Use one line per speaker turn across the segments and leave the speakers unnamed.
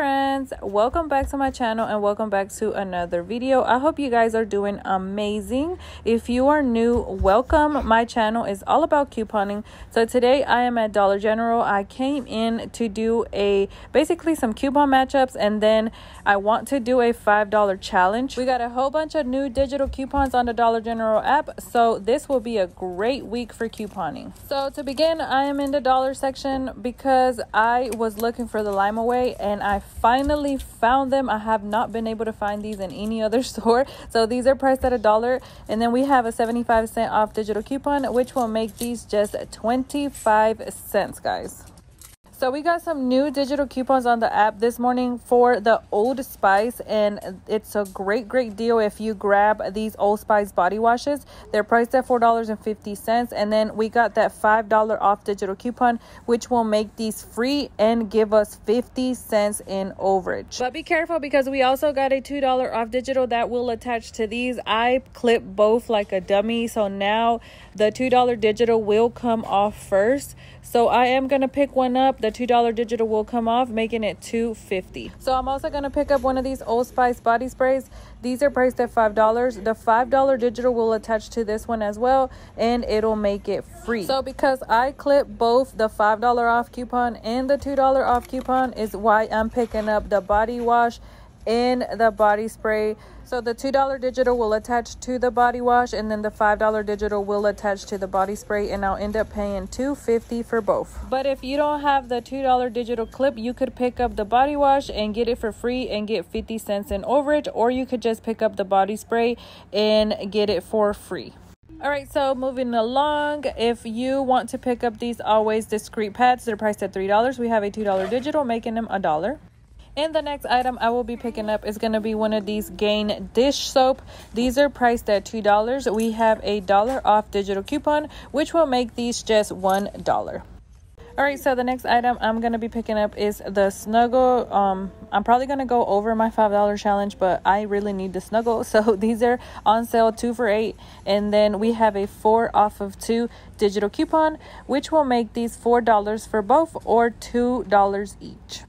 friends welcome back to my channel and welcome back to another video i hope you guys are doing amazing if you are new welcome my channel is all about couponing so today i am at dollar general i came in to do a basically some coupon matchups and then i want to do a five dollar challenge we got a whole bunch of new digital coupons on the dollar general app so this will be a great week for couponing so to begin i am in the dollar section because i was looking for the lime away and i finally found them. I have not been able to find these in any other store. So these are priced at a dollar. And then we have a 75 cent off digital coupon, which will make these just 25 cents, guys. So we got some new digital coupons on the app this morning for the Old Spice, and it's a great, great deal if you grab these Old Spice body washes. They're priced at $4.50, and then we got that $5 off digital coupon, which will make these free and give us 50 cents in overage. But be careful because we also got a $2 off digital that will attach to these. I clip both like a dummy, so now the $2 digital will come off first. So I am going to pick one up. The $2 digital will come off, making it 250 So I'm also going to pick up one of these Old Spice body sprays. These are priced at $5. The $5 digital will attach to this one as well, and it'll make it free. So because I clip both the $5 off coupon and the $2 off coupon is why I'm picking up the body wash in the body spray. So the $2 digital will attach to the body wash and then the $5 digital will attach to the body spray and I'll end up paying $2.50 for both. But if you don't have the $2 digital clip, you could pick up the body wash and get it for free and get 50 cents in overage or you could just pick up the body spray and get it for free. All right, so moving along, if you want to pick up these always discreet pads, they're priced at $3. We have a $2 digital, making them a dollar. And the next item I will be picking up is going to be one of these Gain dish soap. These are priced at $2. We have a dollar off digital coupon, which will make these just $1. All right, so the next item I'm going to be picking up is the Snuggle. Um, I'm probably going to go over my $5 challenge, but I really need the Snuggle. So these are on sale two for eight. And then we have a four off of two digital coupon, which will make these $4 for both or $2 each.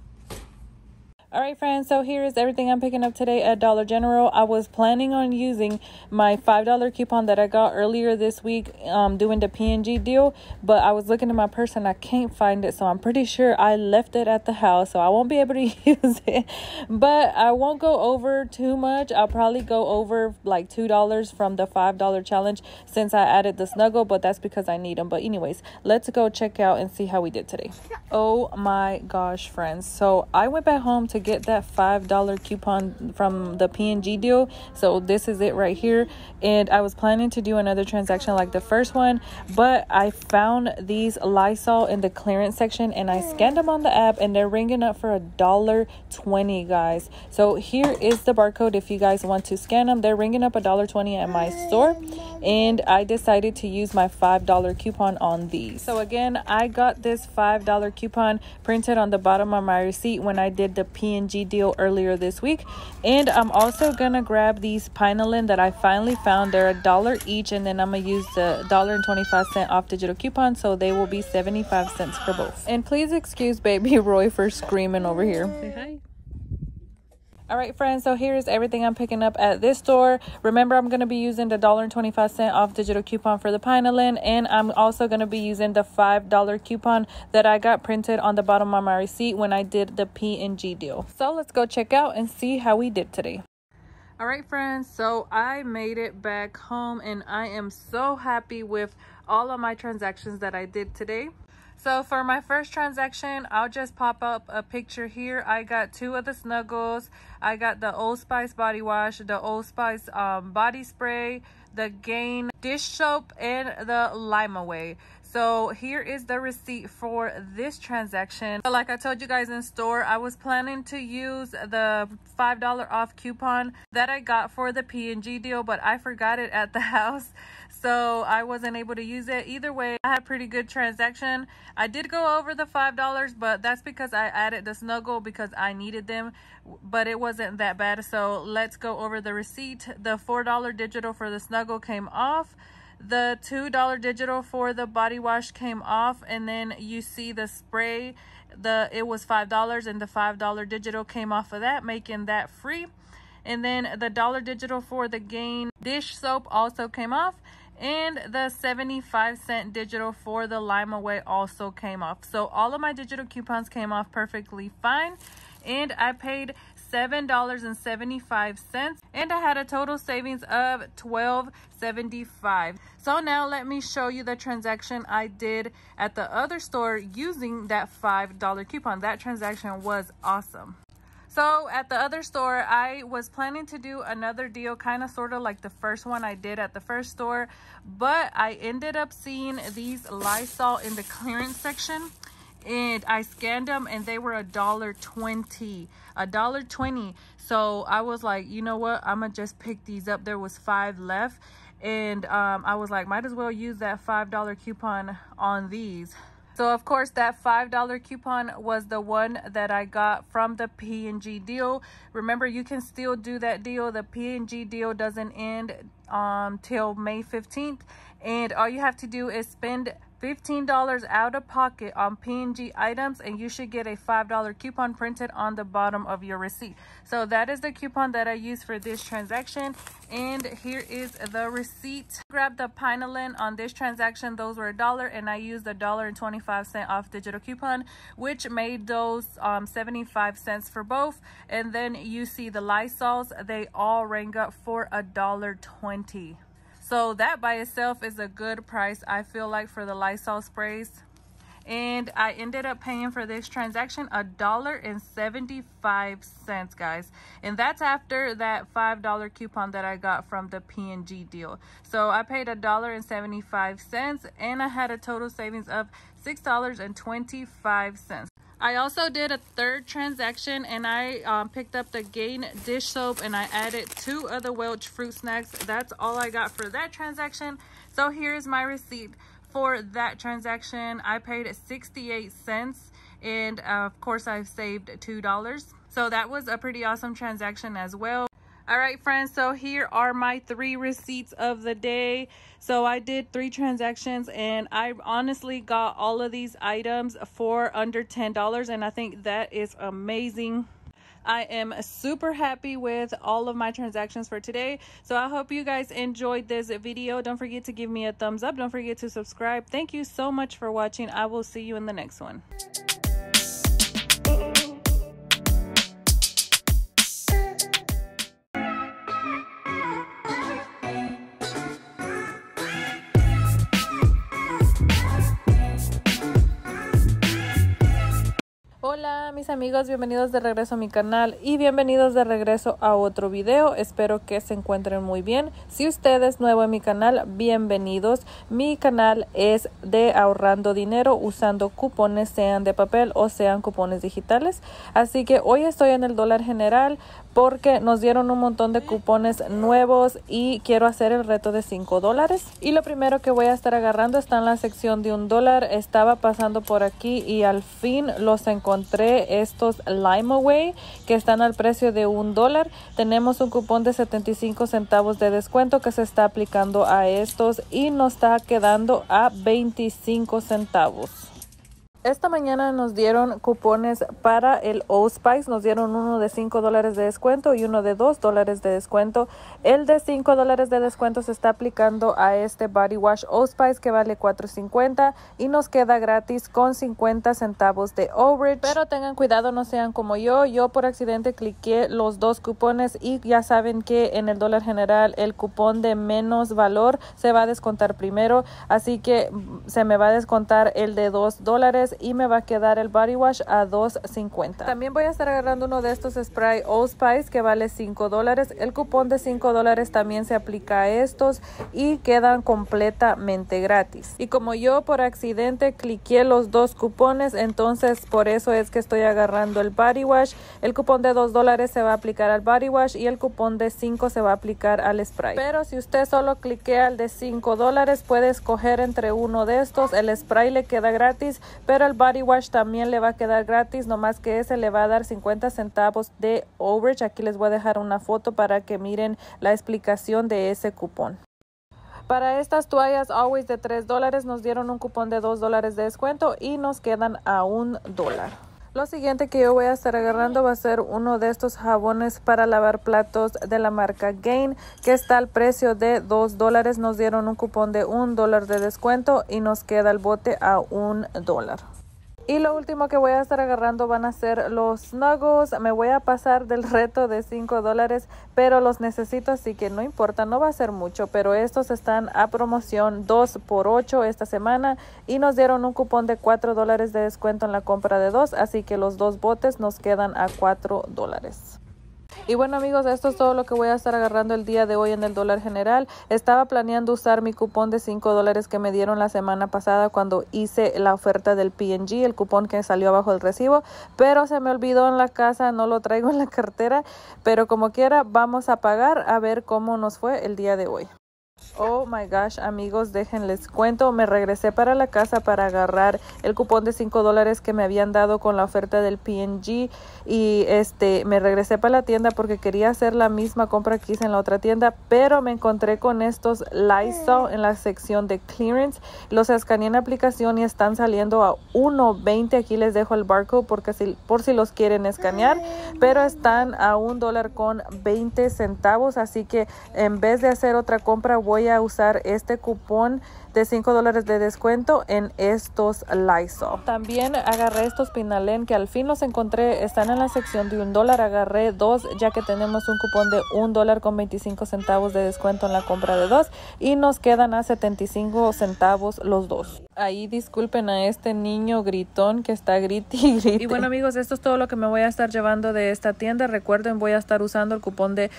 All right, friends, so here is everything I'm picking up today at Dollar General. I was planning on using my $5 coupon that I got earlier this week um, doing the PNG deal, but I was looking in my purse and I can't find it, so I'm pretty sure I left it at the house, so I won't be able to use it. But I won't go over too much. I'll probably go over like $2 from the $5 challenge since I added the snuggle, but that's because I need them. But anyways, let's go check out and see how we did today. Oh my gosh, friends. So I went back home to get that $5 coupon from the PNG deal. So this is it right here. And I was planning to do another transaction like the first one, but I found these Lysol in the clearance section and I scanned them on the app and they're ringing up for a dollar 20 guys. So here is the barcode if you guys want to scan them. They're ringing up a dollar 20 at my store and I decided to use my $5 coupon on these. So again, I got this $5 coupon printed on the bottom of my receipt when I did the PNG PNG deal earlier this week. And I'm also gonna grab these Pinolin that I finally found. They're a dollar each, and then I'm gonna use the dollar and 25 cent off digital coupon, so they will be 75 cents for both. And please excuse baby Roy for screaming over here. Say hi. All right, friends, so here's everything I'm picking up at this store. Remember, I'm going to be using the dollar twenty-five cent off digital coupon for the Pinolin, and I'm also going to be using the $5 coupon that I got printed on the bottom of my receipt when I did the P&G deal. So let's go check out and see how we did today. All right, friends, so I made it back home, and I am so happy with all of my transactions that I did today. So for my first transaction, I'll just pop up a picture here. I got two of the Snuggles. I got the Old Spice body wash, the Old Spice um, body spray, the Gain dish soap, and the Lime Away. So here is the receipt for this transaction. So like I told you guys in store, I was planning to use the $5 off coupon that I got for the P&G deal, but I forgot it at the house so I wasn't able to use it. Either way, I had pretty good transaction. I did go over the $5, but that's because I added the snuggle because I needed them, but it wasn't that bad. So let's go over the receipt. The $4 digital for the snuggle came off. The $2 digital for the body wash came off and then you see the spray, the it was $5 and the $5 digital came off of that, making that free. And then the dollar digital for the Gain dish soap also came off and the 75 cent digital for the Lime Away also came off. So all of my digital coupons came off perfectly fine and I paid $7.75 and I had a total savings of $12.75. So now let me show you the transaction I did at the other store using that $5 coupon. That transaction was awesome. So at the other store, I was planning to do another deal, kind of sort of like the first one I did at the first store, but I ended up seeing these Lysol in the clearance section and I scanned them and they were a dollar twenty a dollar twenty so I was like you know what I'm gonna just pick these up there was five left and um, I was like might as well use that five dollar coupon on these so of course that $5 coupon was the one that I got from the P&G deal. Remember you can still do that deal. The P&G deal doesn't end um, till May 15th and all you have to do is spend $15 out of pocket on PNG items and you should get a $5 coupon printed on the bottom of your receipt. So that is the coupon that I used for this transaction and here is the receipt. Grab the Pinolin on this transaction. Those were a dollar and I used a dollar and 25 cent off digital coupon which made those um, 75 cents for both and then you see the Lysols. They all rang up for a dollar 20. So that by itself is a good price, I feel like, for the Lysol sprays. And I ended up paying for this transaction a dollar and 75 cents, guys. And that's after that $5 coupon that I got from the PNG deal. So I paid a dollar and 75 cents and I had a total savings of $6.25. I also did a third transaction and I um, picked up the Gain dish soap and I added two other Welch fruit snacks. That's all I got for that transaction. So here's my receipt for that transaction. I paid 68 cents and uh, of course I've saved $2. So that was a pretty awesome transaction as well all right friends so here are my three receipts of the day so i did three transactions and i honestly got all of these items for under ten dollars and i think that is amazing I am super happy with all of my transactions for today. So I hope you guys enjoyed this video. Don't forget to give me a thumbs up. Don't forget to subscribe. Thank you so much for watching. I will see you in the next one. Hola mis amigos, bienvenidos de regreso a mi canal y bienvenidos de regreso a otro video. Espero que se encuentren muy bien. Si usted es nuevo en mi canal, bienvenidos. Mi canal es de ahorrando dinero usando cupones sean de papel o sean cupones digitales. Así que hoy estoy en el dólar general porque nos dieron un montón de cupones nuevos y quiero hacer el reto de 5 dólares. Y lo primero que voy a estar agarrando está en la sección de un dólar. Estaba pasando por aquí y al fin los encontré estos Away que están al precio de un dólar. Tenemos un cupón de 75 centavos de descuento que se está aplicando a estos y nos está quedando a 25 centavos. Esta mañana nos dieron cupones para el Old Spice. Nos dieron uno de 5 dólares de descuento y uno de 2 dólares de descuento. El de 5 dólares de descuento se está aplicando a este Body Wash Old Spice que vale $4.50 y nos queda gratis con 50 centavos de overage. Pero tengan cuidado, no sean como yo. Yo por accidente cliqué los dos cupones y ya saben que en el dólar general el cupón de menos valor se va a descontar primero. Así que mm, se me va a descontar el de 2 dólares y me va a quedar el body wash a $2.50. También voy a estar agarrando uno de estos spray Old Spice que vale 5 dólares. El cupón de 5 dólares también se aplica a estos y quedan completamente gratis. Y como yo por accidente cliqué los dos cupones, entonces por eso es que estoy agarrando el body wash. El cupón de 2 dólares se va a aplicar al body wash y el cupón de 5 se va a aplicar al spray. Pero si usted solo cliquea al de 5 dólares, puede escoger entre uno de estos. El spray le queda gratis, pero el body wash también le va a quedar gratis, más que ese le va a dar 50 centavos de overage. Aquí les voy a dejar una foto para que miren la explicación de ese cupón. Para estas toallas Always de 3 dólares nos dieron un cupón de 2 dólares de descuento y nos quedan a 1 dólar. Lo siguiente que yo voy a estar agarrando va a ser uno de estos jabones para lavar platos de la marca Gain que está al precio de 2 dólares. Nos dieron un cupón de un dólar de descuento y nos queda el bote a un dólar. Y lo último que voy a estar agarrando van a ser los snuggles. Me voy a pasar del reto de 5 dólares, pero los necesito, así que no importa, no va a ser mucho. Pero estos están a promoción 2 por 8 esta semana y nos dieron un cupón de 4 dólares de descuento en la compra de dos, así que los dos botes nos quedan a 4 dólares. Y bueno amigos, esto es todo lo que voy a estar agarrando el día de hoy en el dólar general. Estaba planeando usar mi cupón de 5 dólares que me dieron la semana pasada cuando hice la oferta del PNG, el cupón que salió abajo del recibo, pero se me olvidó en la casa, no lo traigo en la cartera, pero como quiera vamos a pagar a ver cómo nos fue el día de hoy. Oh my gosh, amigos, déjenles cuento. Me regresé para la casa para agarrar el cupón de 5 dólares que me habían dado con la oferta del PNG. Y este, me regresé para la tienda porque quería hacer la misma compra que hice en la otra tienda. Pero me encontré con estos Lysol mm. en la sección de clearance. Los escaneé en aplicación y están saliendo a 1.20. Aquí les dejo el barco porque si, por si los quieren escanear. Mm. Pero están a un dólar con 20 centavos. Así que en vez de hacer otra compra, voy voy a usar este cupón de 5 dólares de descuento en estos Lysol. También agarré estos Pinalén que al fin los encontré, están en la sección de un dólar, agarré dos ya que tenemos un cupón de un dólar con 25 centavos de descuento en la compra de dos y nos quedan a 75 centavos los dos. Ahí disculpen a este niño gritón que está grite y grite. Y bueno amigos, esto es todo lo que me voy a estar llevando de esta tienda. Recuerden, voy a estar usando el cupón de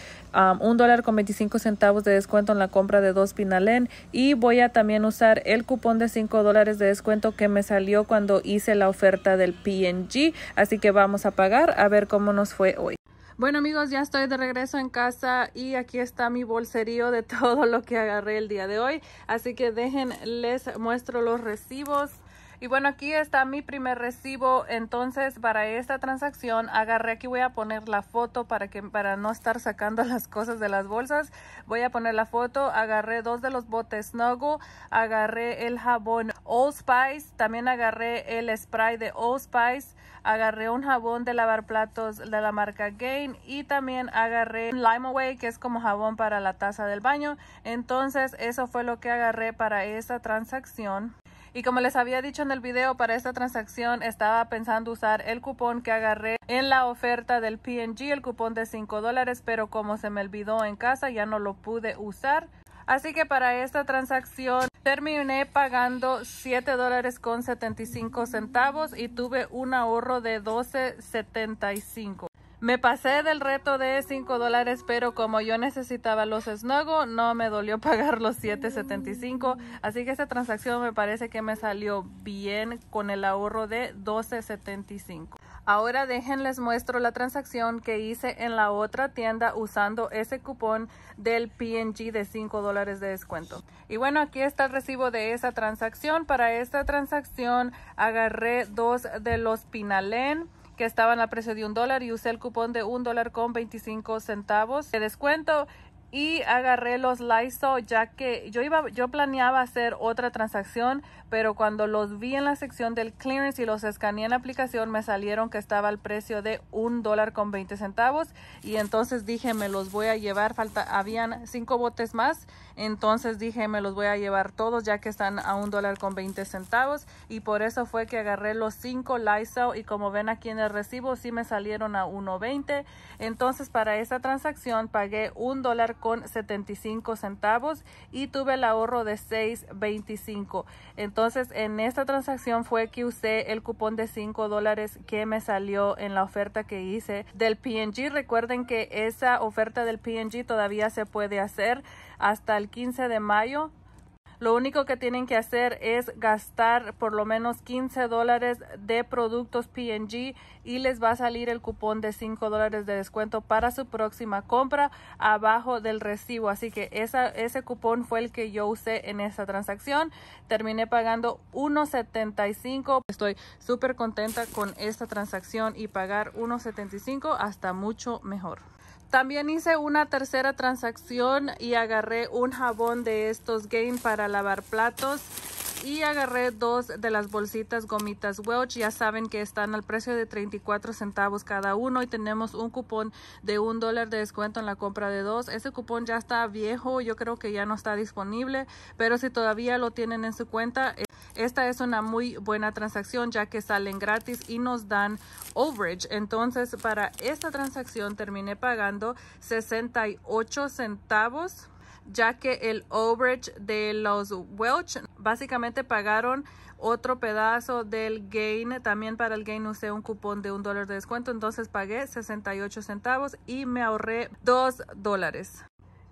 un dólar con 25 centavos de descuento en la compra de dos Pinalén y voy a también usar el cupón de 5 dólares de descuento que me salió cuando hice la oferta del PNG. Así que vamos a pagar a ver cómo nos fue hoy. Bueno amigos, ya estoy de regreso en casa y aquí está mi bolserío de todo lo que agarré el día de hoy. Así que dejen, les muestro los recibos y bueno, aquí está mi primer recibo. Entonces, para esta transacción, agarré aquí, voy a poner la foto para, que, para no estar sacando las cosas de las bolsas. Voy a poner la foto. Agarré dos de los botes Snuggle. Agarré el jabón Old Spice. También agarré el spray de Old Spice. Agarré un jabón de lavar platos de la marca Gain. Y también agarré Lime Away, que es como jabón para la taza del baño. Entonces, eso fue lo que agarré para esta transacción. Y como les había dicho en el video, para esta transacción estaba pensando usar el cupón que agarré en la oferta del PNG, el cupón de 5 dólares, pero como se me olvidó en casa ya no lo pude usar. Así que para esta transacción terminé pagando $7.75 dólares con centavos y tuve un ahorro de 12.75. Me pasé del reto de 5 dólares, pero como yo necesitaba los Snuggle, no me dolió pagar los 7.75. Así que esta transacción me parece que me salió bien con el ahorro de 12.75. Ahora déjenles muestro la transacción que hice en la otra tienda usando ese cupón del PNG de 5 dólares de descuento. Y bueno, aquí está el recibo de esa transacción. Para esta transacción agarré dos de los Pinalén que estaban a precio de un dólar y usé el cupón de un dólar con 25 centavos de descuento y agarré los Lysol ya que yo iba yo planeaba hacer otra transacción pero cuando los vi en la sección del clearance y los escaneé en la aplicación me salieron que estaba al precio de un dólar con 20 centavos y entonces dije me los voy a llevar falta habían cinco botes más entonces dije me los voy a llevar todos ya que están a un dólar con 20 centavos y por eso fue que agarré los cinco Lysol y como ven aquí en el recibo sí me salieron a 1.20 entonces para esa transacción pagué un dólar con 75 centavos y tuve el ahorro de 6.25. Entonces en esta transacción fue que usé el cupón de 5 dólares que me salió en la oferta que hice del PNG. Recuerden que esa oferta del PNG todavía se puede hacer hasta el 15 de mayo lo único que tienen que hacer es gastar por lo menos 15 dólares de productos PNG y les va a salir el cupón de 5 dólares de descuento para su próxima compra abajo del recibo. Así que ese cupón fue el que yo usé en esta transacción. Terminé pagando 1.75. Estoy súper contenta con esta transacción y pagar 1.75 hasta mucho mejor. También hice una tercera transacción y agarré un jabón de estos Game para lavar platos y agarré dos de las bolsitas gomitas Welch. Ya saben que están al precio de 34 centavos cada uno y tenemos un cupón de un dólar de descuento en la compra de dos. Ese cupón ya está viejo, yo creo que ya no está disponible, pero si todavía lo tienen en su cuenta, eh, esta es una muy buena transacción ya que salen gratis y nos dan overage. Entonces para esta transacción terminé pagando 68 centavos ya que el overage de los Welch básicamente pagaron otro pedazo del gain. También para el gain usé un cupón de un dólar de descuento, entonces pagué 68 centavos y me ahorré 2 dólares.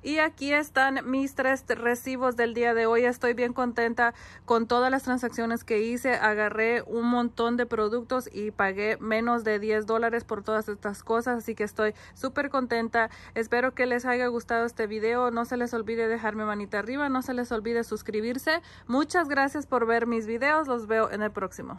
Y aquí están mis tres recibos del día de hoy. Estoy bien contenta con todas las transacciones que hice. Agarré un montón de productos y pagué menos de 10 dólares por todas estas cosas. Así que estoy súper contenta. Espero que les haya gustado este video. No se les olvide dejarme manita arriba. No se les olvide suscribirse. Muchas gracias por ver mis videos. Los veo en el próximo.